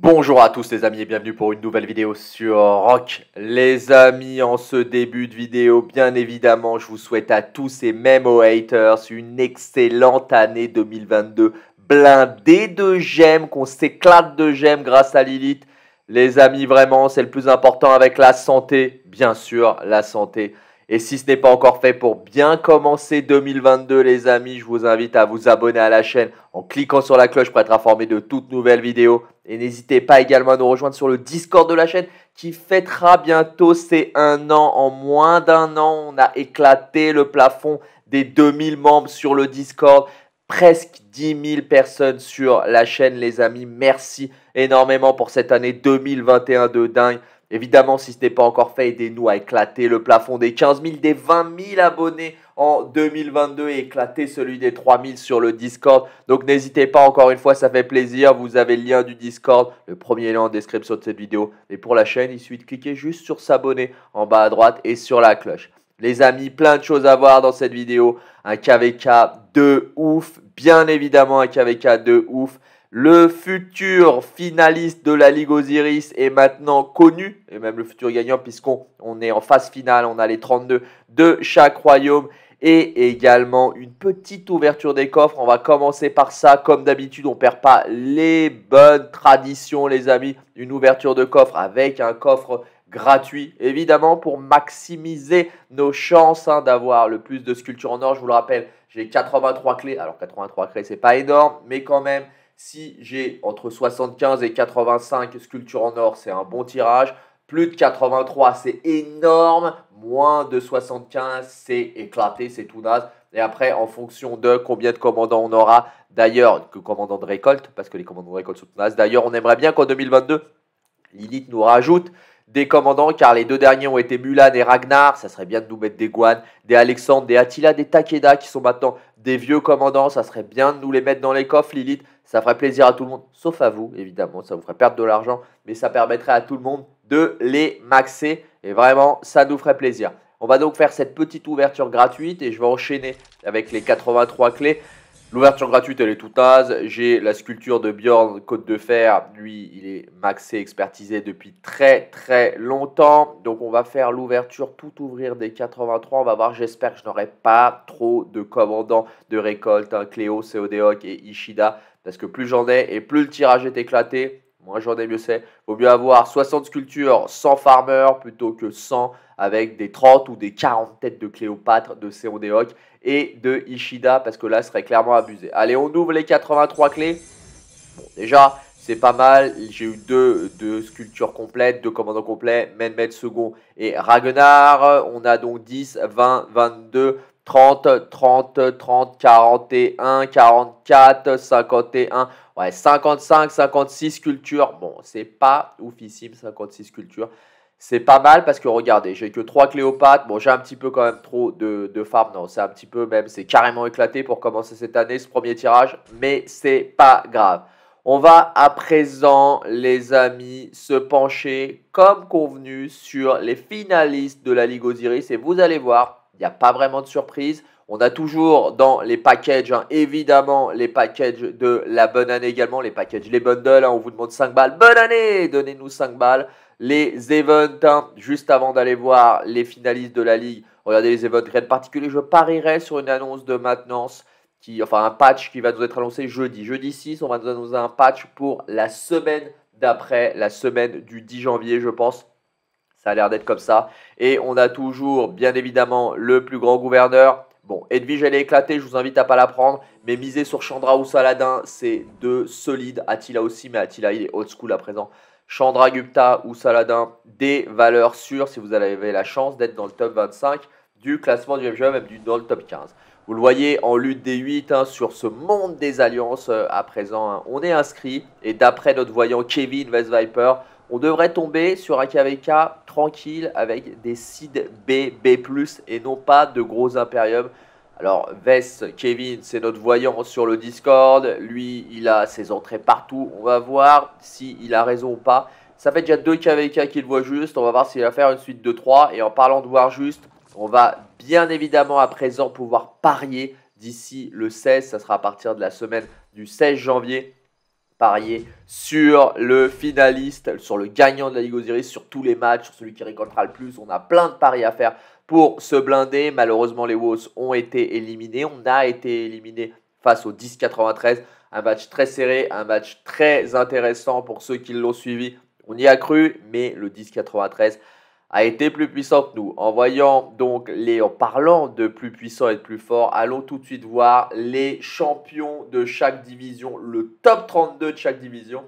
Bonjour à tous les amis et bienvenue pour une nouvelle vidéo sur Rock. Les amis, en ce début de vidéo, bien évidemment, je vous souhaite à tous et même aux haters une excellente année 2022 blindée de gemmes, qu'on s'éclate de gemmes grâce à Lilith. Les amis, vraiment, c'est le plus important avec la santé, bien sûr, la santé. Et si ce n'est pas encore fait pour bien commencer 2022, les amis, je vous invite à vous abonner à la chaîne en cliquant sur la cloche pour être informé de toutes nouvelles vidéos. Et n'hésitez pas également à nous rejoindre sur le Discord de la chaîne qui fêtera bientôt ses un an. En moins d'un an, on a éclaté le plafond des 2000 membres sur le Discord presque 10 000 personnes sur la chaîne, les amis. Merci énormément pour cette année 2021 de dingue. Évidemment, si ce n'est pas encore fait, aidez-nous à éclater le plafond des 15 000, des 20 000 abonnés en 2022 et éclater celui des 3 000 sur le Discord. Donc n'hésitez pas, encore une fois, ça fait plaisir. Vous avez le lien du Discord, le premier lien en description de cette vidéo. Et pour la chaîne, il suffit de cliquer juste sur s'abonner en bas à droite et sur la cloche. Les amis, plein de choses à voir dans cette vidéo. Un KVK de ouf, bien évidemment un KVK de ouf. Le futur finaliste de la Ligue Osiris est maintenant connu, et même le futur gagnant, puisqu'on est en phase finale, on a les 32 de chaque royaume. Et également une petite ouverture des coffres. On va commencer par ça. Comme d'habitude, on ne perd pas les bonnes traditions, les amis. Une ouverture de coffre avec un coffre gratuit, évidemment, pour maximiser nos chances hein, d'avoir le plus de sculptures en or. Je vous le rappelle, j'ai 83 clés. Alors 83 clés, c'est pas énorme, mais quand même, si j'ai entre 75 et 85 sculptures en or, c'est un bon tirage. Plus de 83, c'est énorme. Moins de 75, c'est éclaté, c'est tout naze. Et après, en fonction de combien de commandants on aura, d'ailleurs, que commandants de récolte, parce que les commandants de récolte sont tout naze D'ailleurs, on aimerait bien qu'en 2022, Lilith nous rajoute des commandants, car les deux derniers ont été Mulan et Ragnar. Ça serait bien de nous mettre des Guan, des Alexandre, des Attila, des Takeda, qui sont maintenant des vieux commandants. Ça serait bien de nous les mettre dans les coffres, Lilith. Ça ferait plaisir à tout le monde, sauf à vous, évidemment. Ça vous ferait perdre de l'argent, mais ça permettrait à tout le monde de les maxer. Et vraiment, ça nous ferait plaisir. On va donc faire cette petite ouverture gratuite et je vais enchaîner avec les 83 clés. L'ouverture gratuite, elle est tout naze. J'ai la sculpture de Bjorn Côte de Fer. Lui, il est maxé, expertisé depuis très très longtemps. Donc on va faire l'ouverture tout ouvrir des 83. On va voir, j'espère que je n'aurai pas trop de commandants de récolte. Hein. Cléo, Céodéoc et Ishida. Parce que plus j'en ai et plus le tirage est éclaté, moi j'en ai mieux c'est. Vaut mieux avoir 60 sculptures sans farmer plutôt que 100 avec des 30 ou des 40 têtes de Cléopâtre, de Séondéoc et de Ishida parce que là, ce serait clairement abusé. Allez, on ouvre les 83 clés. Bon, déjà, c'est pas mal. J'ai eu deux, deux, sculptures complètes, deux commandants complets, Menmet second et Ragnar. On a donc 10, 20, 22, 30, 30, 30, 41, 44, 51. Ouais, 55, 56 sculptures. Bon, c'est pas oufissime, 56 cultures. C'est pas mal parce que regardez, j'ai que 3 Cléopâtre. Bon, j'ai un petit peu quand même trop de, de farm. Non, c'est un petit peu même, c'est carrément éclaté pour commencer cette année, ce premier tirage. Mais c'est pas grave. On va à présent, les amis, se pencher comme convenu sur les finalistes de la Ligue Osiris. Et vous allez voir, il n'y a pas vraiment de surprise. On a toujours dans les packages, hein, évidemment, les packages de la bonne année également, les packages, les bundles. Hein. on vous demande 5 balles. Bonne année Donnez-nous 5 balles. Les events, hein, juste avant d'aller voir les finalistes de la ligue, regardez les events rien de particulier. Je parierais sur une annonce de maintenance, qui, enfin un patch qui va nous être annoncé jeudi. Jeudi 6, on va nous annoncer un patch pour la semaine d'après, la semaine du 10 janvier, je pense. Ça a l'air d'être comme ça. Et on a toujours, bien évidemment, le plus grand gouverneur. Bon, Edwige, elle est éclatée, je vous invite à pas la prendre. Mais miser sur Chandra ou Saladin, c'est deux solides. Attila aussi, mais Attila, il est old school à présent. Chandra Gupta ou Saladin, des valeurs sûres si vous avez la chance d'être dans le top 25 du classement du FGM, même du, dans le top 15. Vous le voyez en lutte des 8 hein, sur ce monde des alliances euh, à présent. Hein, on est inscrit et d'après notre voyant Kevin West Viper, on devrait tomber sur AKVK tranquille avec des seeds B, B+, et non pas de gros Imperium. Alors, Vess, Kevin, c'est notre voyant sur le Discord. Lui, il a ses entrées partout. On va voir s'il il a raison ou pas. Ça fait déjà deux KVK qu'il voit juste. On va voir s'il va faire une suite de 3. Et en parlant de voir juste, on va bien évidemment à présent pouvoir parier d'ici le 16. Ça sera à partir de la semaine du 16 janvier parier sur le finaliste, sur le gagnant de la Ligue Osiris, sur tous les matchs, sur celui qui récoltera le plus. On a plein de paris à faire pour se blinder. Malheureusement, les Wolves ont été éliminés. On a été éliminés face au 10-93. Un match très serré, un match très intéressant pour ceux qui l'ont suivi. On y a cru, mais le 10-93 a été plus puissant que nous. En voyant donc les, en parlant de plus puissant et de plus fort, allons tout de suite voir les champions de chaque division, le top 32 de chaque division.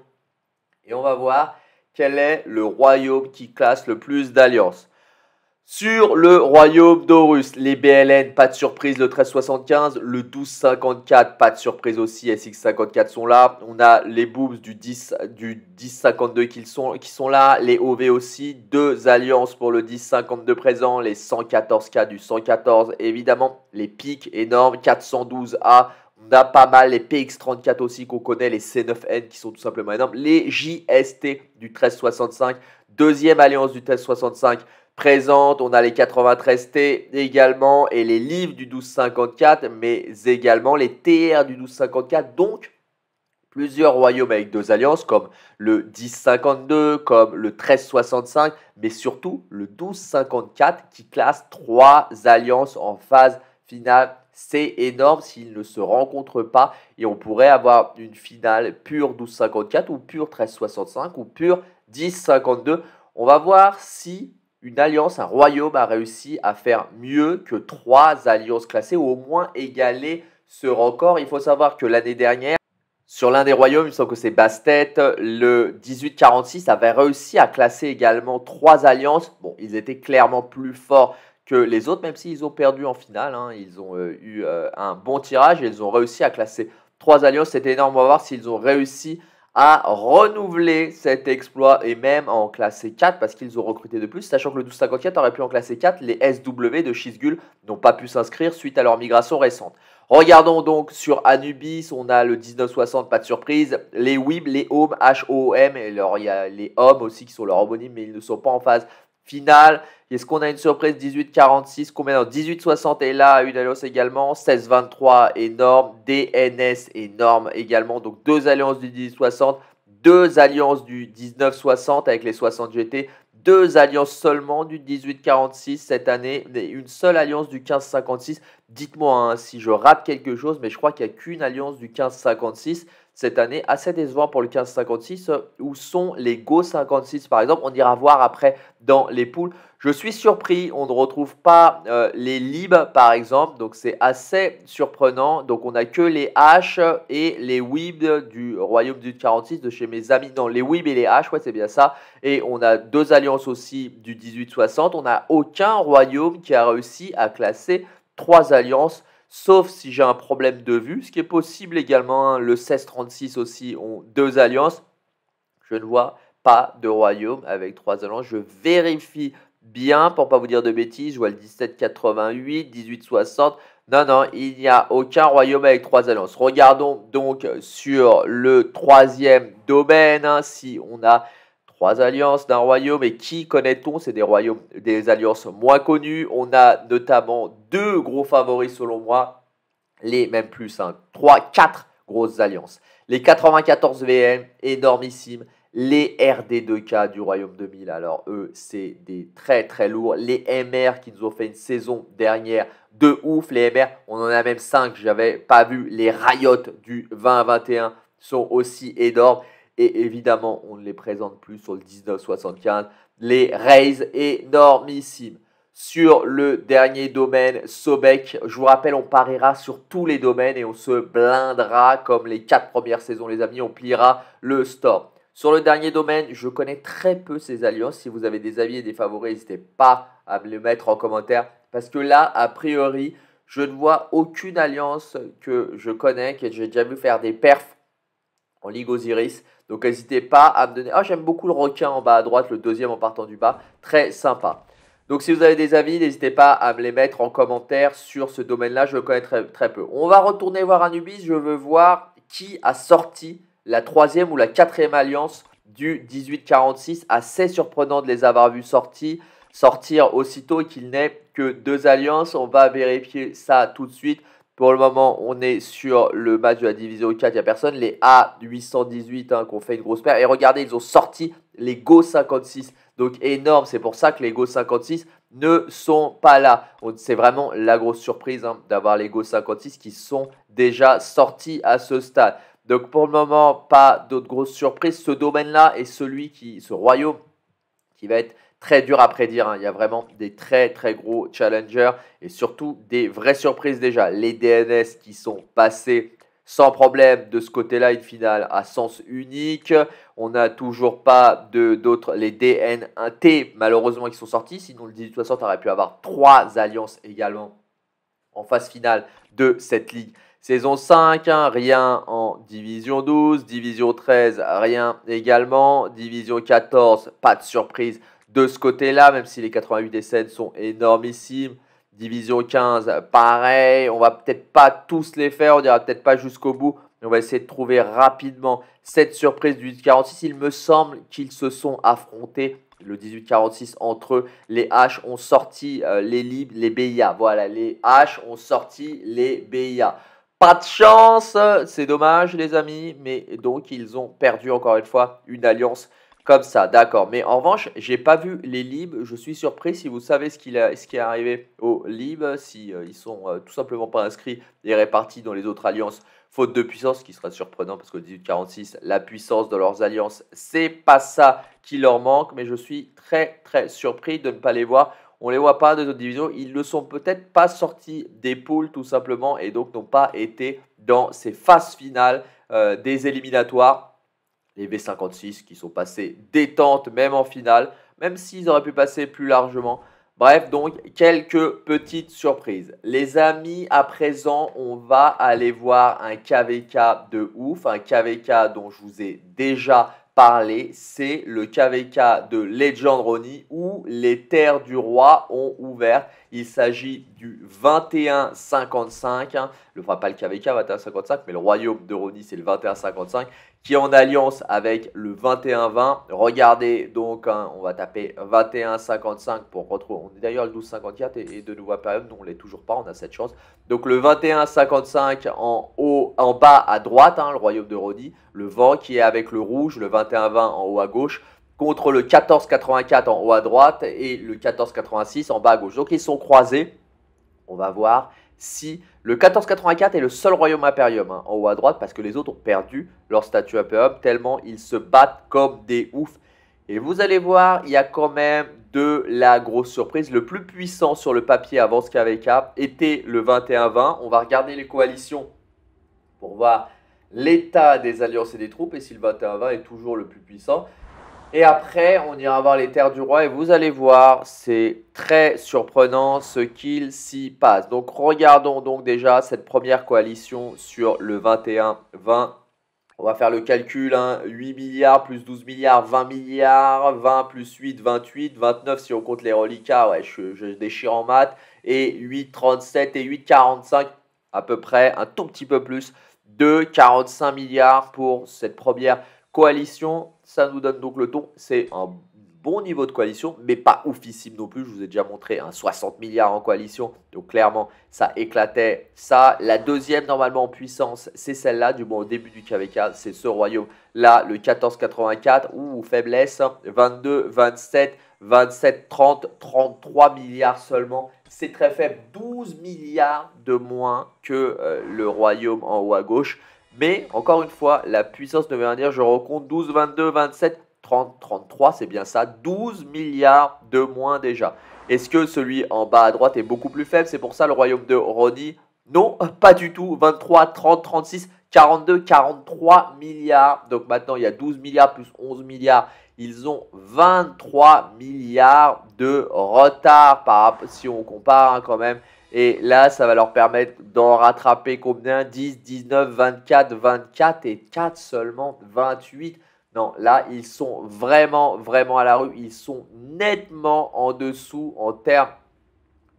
Et on va voir quel est le royaume qui classe le plus d'alliances. Sur le royaume d'Horus, les BLN, pas de surprise, le 1375, le 1254, pas de surprise aussi, SX54 sont là. On a les boobs du 10, du 1052 qui sont, qui sont là, les OV aussi, deux alliances pour le 1052 présent, les 114K du 114 évidemment, les pics énormes, 412A, on a pas mal les PX34 aussi qu'on connaît, les C9N qui sont tout simplement énormes, les JST du 1365, deuxième alliance du 1365, présente. On a les 93T également et les livres du 1254, mais également les TR du 1254. Donc, plusieurs royaumes avec deux alliances, comme le 1052, comme le 1365, mais surtout le 1254 qui classe trois alliances en phase finale. C'est énorme s'ils ne se rencontrent pas et on pourrait avoir une finale pure 1254 ou pure 1365 ou pure 1052. On va voir si une alliance, un royaume a réussi à faire mieux que trois alliances classées ou au moins égaler ce record. Il faut savoir que l'année dernière, sur l'un des royaumes, il me semble que c'est Bastet, le 1846 avait réussi à classer également trois alliances. Bon, ils étaient clairement plus forts que les autres, même s'ils ont perdu en finale. Hein. Ils ont euh, eu euh, un bon tirage et ils ont réussi à classer trois alliances. C'était énorme, on va voir s'ils ont réussi à renouveler cet exploit et même en c 4 parce qu'ils ont recruté de plus, sachant que le 1254 aurait pu en classer 4, les SW de Schizgul n'ont pas pu s'inscrire suite à leur migration récente. Regardons donc sur Anubis, on a le 1960, pas de surprise, les WIB, les HOM, h o m il y a les HOM aussi qui sont leurs homonymes mais ils ne sont pas en phase finale. Est-ce qu'on a une surprise 18-46 Combien 18-60 est là, une alliance également. 16-23, énorme. DNS, énorme également. Donc deux alliances du 18-60, deux alliances du 19-60 avec les 60 GT, deux alliances seulement du 18-46 cette année, une seule alliance du 15-56. Dites-moi hein, si je rate quelque chose, mais je crois qu'il n'y a qu'une alliance du 15-56 cette année, assez décevant pour le 1556, euh, Où sont les Go 56 par exemple On ira voir après dans les poules. Je suis surpris, on ne retrouve pas euh, les libs par exemple, donc c'est assez surprenant. Donc on a que les H et les WIB du Royaume du 46 de chez mes amis. Non, les Wib et les H, ouais c'est bien ça. Et on a deux alliances aussi du 1860. On n'a aucun royaume qui a réussi à classer trois alliances sauf si j'ai un problème de vue, ce qui est possible également. Hein, le 1636 aussi ont deux alliances. Je ne vois pas de royaume avec trois alliances. Je vérifie bien pour pas vous dire de bêtises. Je vois le 17-88, 18-60. Non, non, il n'y a aucun royaume avec trois alliances. Regardons donc sur le troisième domaine hein, si on a trois alliances d'un royaume. Et qui connaît-on C'est des royaumes, des alliances moins connues. On a notamment deux gros favoris selon moi, les même plus, hein, trois, quatre grosses alliances. Les 94 VM, énormissime. Les RD2K du Royaume 2000, alors eux, c'est des très très lourds. Les MR qui nous ont fait une saison dernière de ouf. Les MR, on en a même 5, j'avais pas vu. Les Riot du 2021 sont aussi énormes. Et évidemment, on ne les présente plus sur le 19,75. Les raises énormissimes. Sur le dernier domaine, Sobek, je vous rappelle, on pariera sur tous les domaines et on se blindera comme les quatre premières saisons, les amis. On pliera le store. Sur le dernier domaine, je connais très peu ces alliances. Si vous avez des avis et des favoris, n'hésitez pas à me les mettre en commentaire. Parce que là, a priori, je ne vois aucune alliance que je connais, que j'ai déjà vu faire des perfs en Ligue Osiris. Donc n'hésitez pas à me donner. Ah, j'aime beaucoup le requin en bas à droite, le deuxième en partant du bas. Très sympa. Donc si vous avez des avis, n'hésitez pas à me les mettre en commentaire sur ce domaine-là. Je le connais très, peu. On va retourner voir Anubis. Je veux voir qui a sorti la troisième ou la quatrième alliance du 1846. Assez surprenant de les avoir vus sortir sortir aussitôt qu'il n'est que deux alliances. On va vérifier ça tout de suite. Pour le moment, on est sur le match de la division 4, il n'y a personne. Les A818 hein, qui qu'on fait une grosse paire. Et regardez, ils ont sorti les Go 56. Donc énorme, c'est pour ça que les Go 56 ne sont pas là. C'est vraiment la grosse surprise hein, d'avoir les Go 56 qui sont déjà sortis à ce stade. Donc pour le moment, pas d'autres grosses surprises. Ce domaine-là est celui qui, ce royaume qui va être très dur à prédire. Hein. Il y a vraiment des très très gros challengers et surtout des vraies surprises déjà. Les DNS qui sont passés sans problème de ce côté-là, une finale à sens unique. On n'a toujours pas d'autres, les DN1T malheureusement qui sont sortis. Sinon, le 1860 aurait pu avoir trois alliances également en phase finale de cette ligue. Saison 5, hein, rien en division 12, division 13, rien également, division 14, pas de surprise de ce côté-là, même si les 88 scènes sont énormissimes. Division 15, pareil, on va peut-être pas tous les faire, on dira peut-être pas jusqu'au bout, on va essayer de trouver rapidement cette surprise du 1846. Il me semble qu'ils se sont affrontés le 1846 entre eux. Les H ont sorti euh, les libres, les BIA. Voilà, les H ont sorti les BIA. Pas de chance, c'est dommage les amis, mais donc ils ont perdu encore une fois une alliance comme ça, d'accord. Mais en revanche, j'ai pas vu les libs. Je suis surpris si vous savez ce, ce qui est arrivé aux libs, si euh, ils sont euh, tout simplement pas inscrits et répartis dans les autres alliances, faute de puissance, ce qui serait surprenant parce qu'au 18-46, la puissance de leurs alliances, c'est pas ça qui leur manque. Mais je suis très très surpris de ne pas les voir. On les voit pas les autres divisions. Ils ne sont peut-être pas sortis des poules tout simplement et donc n'ont pas été dans ces phases finales euh, des éliminatoires les V56 qui sont passés détente même en finale, même s'ils auraient pu passer plus largement. Bref, donc quelques petites surprises. Les amis, à présent, on va aller voir un KVK de ouf, un KVK dont je vous ai déjà parlé, c'est le KVK de Legend Ronnie où les terres du roi ont ouvert. Il s'agit du 2155. Hein. Le, enfin, pas le KVK 2155, mais le royaume de Ronnie, c'est le 2155 qui est en alliance avec le 21-20. Regardez donc, hein, on va taper 21-55 pour retrouver. On est d'ailleurs le 12-54 et, de nouveau à période, nous on l'est toujours pas, on a cette chance. Donc le 21-55 en haut, en bas à droite, hein, le royaume de Rodi, le vent qui est avec le rouge, le 21-20 en haut à gauche contre le 14-84 en haut à droite et le 14-86 en bas à gauche. Donc ils sont croisés. On va voir si le 1484 est le seul royaume impérium hein, en haut à droite parce que les autres ont perdu leur statut impérium tellement ils se battent comme des oufs. Et vous allez voir, il y a quand même de la grosse surprise. Le plus puissant sur le papier avant ce KVK était le 2120. On va regarder les coalitions pour voir l'état des alliances et des troupes et si le 21-20 est toujours le plus puissant. Et après, on ira voir les terres du roi et vous allez voir, c'est très surprenant ce qu'il s'y passe. Donc regardons donc déjà cette première coalition sur le 21-20. On va faire le calcul, 8 hein. milliards plus 12 milliards, 20 milliards, 20 plus 8, 28, 29 si on compte les reliquats, ouais, je, déchire en maths, et 8,37 37 et 8,45 à peu près, un tout petit peu plus, de 45 milliards pour cette première Coalition, ça nous donne donc le ton. C'est un bon niveau de coalition, mais pas oufissime non plus. Je vous ai déjà montré un hein, 60 milliards en coalition. Donc clairement, ça éclatait ça. La deuxième, normalement en puissance, c'est celle-là, du moins au début du KVK, c'est ce royaume-là, le 1484. ou faiblesse, 22, 27, 27, 30, 33 milliards seulement. C'est très faible, 12 milliards de moins que euh, le royaume en haut à gauche. Mais encore une fois, la puissance de venir, je recompte 12, 22, 27, 30, 33, c'est bien ça, 12 milliards de moins déjà. Est-ce que celui en bas à droite est beaucoup plus faible C'est pour ça le royaume de Ronnie Non, pas du tout. 23, 30, 36, 42, 43 milliards. Donc maintenant, il y a 12 milliards plus 11 milliards. Ils ont 23 milliards de retard si on compare hein, quand même et là, ça va leur permettre d'en rattraper combien 10, 19, 24, 24 et 4 seulement, 28. Non, là, ils sont vraiment, vraiment à la rue. Ils sont nettement en dessous en termes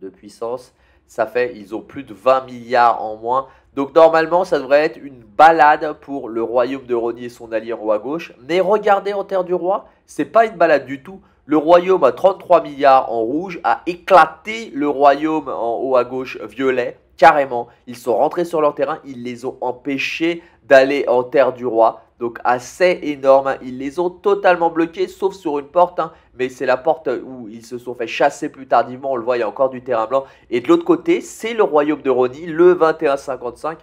de puissance. Ça fait, ils ont plus de 20 milliards en moins. Donc normalement, ça devrait être une balade pour le royaume de Ronnie et son allié roi gauche. Mais regardez en terre du roi, c'est pas une balade du tout. Le royaume à 33 milliards en rouge a éclaté le royaume en haut à gauche violet, carrément. Ils sont rentrés sur leur terrain, ils les ont empêchés d'aller en terre du roi. Donc assez énorme, hein. ils les ont totalement bloqués, sauf sur une porte, hein. mais c'est la porte où ils se sont fait chasser plus tardivement, on le voit, il y a encore du terrain blanc. Et de l'autre côté, c'est le royaume de Rony, le 2155,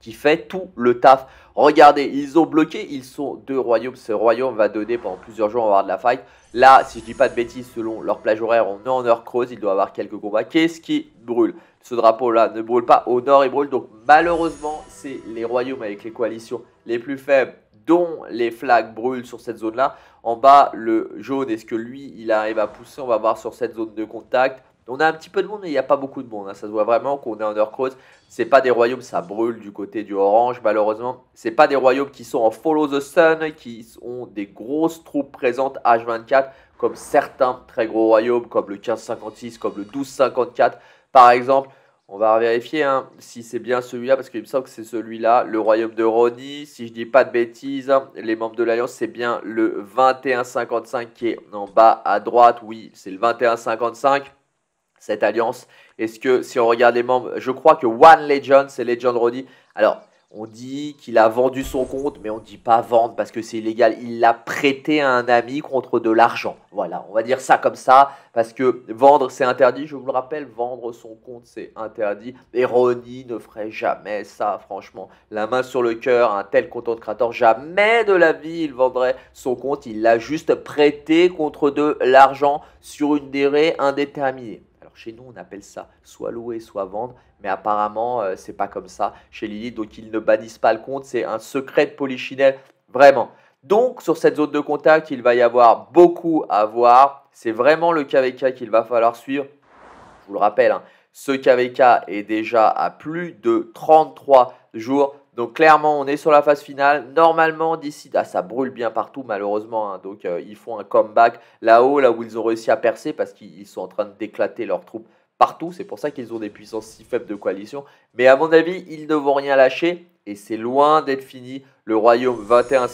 qui fait tout le taf. Regardez, ils ont bloqué, ils sont deux royaumes. Ce royaume va donner pendant plusieurs jours, on va avoir de la fight. Là, si je dis pas de bêtises, selon leur plage horaire, on est en heure creuse, il doit avoir quelques combats. Qu'est-ce qui brûle Ce drapeau-là ne brûle pas, au nord il brûle. Donc malheureusement, c'est les royaumes avec les coalitions les plus faibles dont les flags brûlent sur cette zone-là. En bas, le jaune, est-ce que lui, il arrive à pousser On va voir sur cette zone de contact. On a un petit peu de monde, mais il n'y a pas beaucoup de monde. Hein. Ça se voit vraiment qu'on est en Undercross. C'est pas des royaumes, ça brûle du côté du orange, malheureusement. C'est pas des royaumes qui sont en Follow the Sun, qui ont des grosses troupes présentes H24, comme certains très gros royaumes, comme le 1556, comme le 1254, par exemple. On va vérifier hein, si c'est bien celui-là, parce qu'il me semble que c'est celui-là, le royaume de Ronnie. Si je dis pas de bêtises, hein, les membres de l'Alliance, c'est bien le 2155 qui est en bas à droite. Oui, c'est le 2155 cette alliance Est-ce que si on regarde les membres, je crois que One Legend, c'est Legend Roddy. Alors, on dit qu'il a vendu son compte, mais on ne dit pas vendre parce que c'est illégal. Il l'a prêté à un ami contre de l'argent. Voilà, on va dire ça comme ça, parce que vendre, c'est interdit. Je vous le rappelle, vendre son compte, c'est interdit. Et ne ferait jamais ça, franchement. La main sur le cœur, un tel content de créateur, jamais de la vie, il vendrait son compte. Il l'a juste prêté contre de l'argent sur une durée indéterminée. Chez nous, on appelle ça soit louer, soit vendre, mais apparemment, ce euh, c'est pas comme ça chez Lily. Donc, ils ne bannissent pas le compte. C'est un secret de Polichinelle, vraiment. Donc, sur cette zone de contact, il va y avoir beaucoup à voir. C'est vraiment le KVK qu'il va falloir suivre. Je vous le rappelle, hein, ce KVK est déjà à plus de 33 jours donc clairement, on est sur la phase finale. Normalement, d'ici, ah, ça brûle bien partout malheureusement. Hein. Donc euh, ils font un comeback là-haut, là où ils ont réussi à percer parce qu'ils sont en train d'éclater leurs troupes partout. C'est pour ça qu'ils ont des puissances si faibles de coalition. Mais à mon avis, ils ne vont rien lâcher et c'est loin d'être fini. Le royaume 21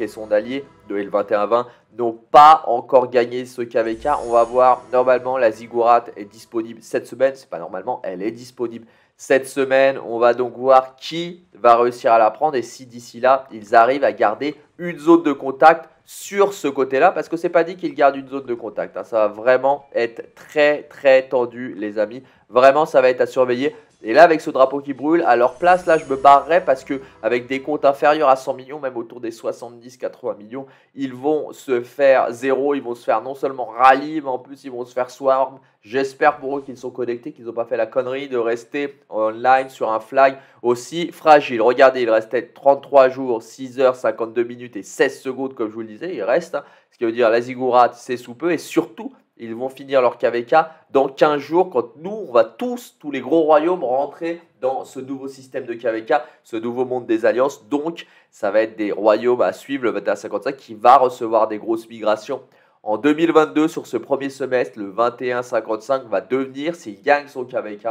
et son allié, de L21-20, n'ont pas encore gagné ce KVK. On va voir, normalement, la ziggurat est disponible cette semaine. C'est pas normalement, elle est disponible cette semaine, on va donc voir qui va réussir à la prendre et si d'ici là, ils arrivent à garder une zone de contact sur ce côté-là, parce que ce c'est pas dit qu'ils gardent une zone de contact. Hein. Ça va vraiment être très très tendu, les amis. Vraiment, ça va être à surveiller. Et là, avec ce drapeau qui brûle, à leur place, là, je me barrerais parce que avec des comptes inférieurs à 100 millions, même autour des 70-80 millions, ils vont se faire zéro, ils vont se faire non seulement rallye, mais en plus, ils vont se faire swarm. J'espère pour eux qu'ils sont connectés, qu'ils n'ont pas fait la connerie de rester online sur un fly aussi fragile. Regardez, il restait 33 jours, 6 heures, 52 minutes et 16 secondes, comme je vous le disais, il reste. Hein. ce qui veut dire la ziggurat, c'est sous peu. Et surtout, ils vont finir leur KVK dans 15 jours, quand nous, on va tous, tous les gros royaumes, rentrer dans ce nouveau système de KVK, ce nouveau monde des alliances. Donc, ça va être des royaumes à suivre, le 2155, qui va recevoir des grosses migrations. En 2022, sur ce premier semestre, le 2155 va devenir, s'il gagne son KVK,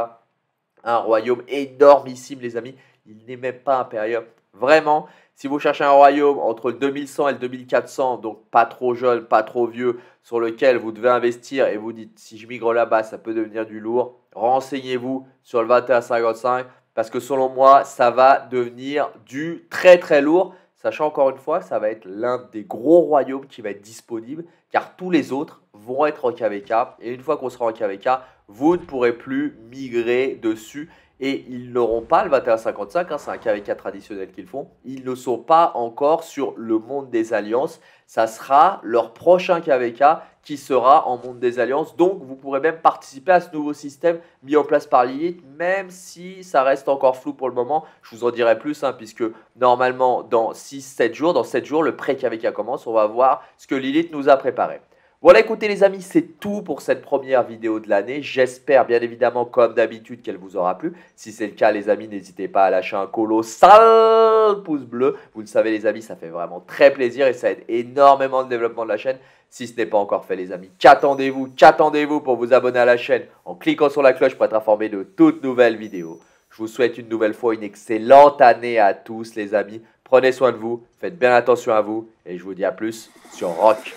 un royaume énormissime, les amis. Il n'est même pas impérium. Vraiment, si vous cherchez un royaume entre 2100 et 2400, donc pas trop jeune, pas trop vieux, sur lequel vous devez investir et vous dites si je migre là-bas, ça peut devenir du lourd, renseignez-vous sur le 2155 parce que selon moi, ça va devenir du très très lourd. Sachant encore une fois, ça va être l'un des gros royaumes qui va être disponible car tous les autres vont être en KVK. Et une fois qu'on sera en KVK, vous ne pourrez plus migrer dessus et ils n'auront pas le 21-55, hein, c'est un KVK traditionnel qu'ils font, ils ne sont pas encore sur le monde des alliances, ça sera leur prochain KVK qui sera en monde des alliances, donc vous pourrez même participer à ce nouveau système mis en place par Lilith, même si ça reste encore flou pour le moment, je vous en dirai plus, hein, puisque normalement dans 6-7 jours, dans 7 jours le pré-KVK commence, on va voir ce que Lilith nous a préparé. Voilà, écoutez les amis, c'est tout pour cette première vidéo de l'année. J'espère bien évidemment, comme d'habitude, qu'elle vous aura plu. Si c'est le cas, les amis, n'hésitez pas à lâcher un colossal pouce bleu. Vous le savez, les amis, ça fait vraiment très plaisir et ça aide énormément le développement de la chaîne. Si ce n'est pas encore fait, les amis, qu'attendez-vous Qu'attendez-vous pour vous abonner à la chaîne en cliquant sur la cloche pour être informé de toutes nouvelles vidéos Je vous souhaite une nouvelle fois une excellente année à tous, les amis. Prenez soin de vous, faites bien attention à vous et je vous dis à plus sur Rock.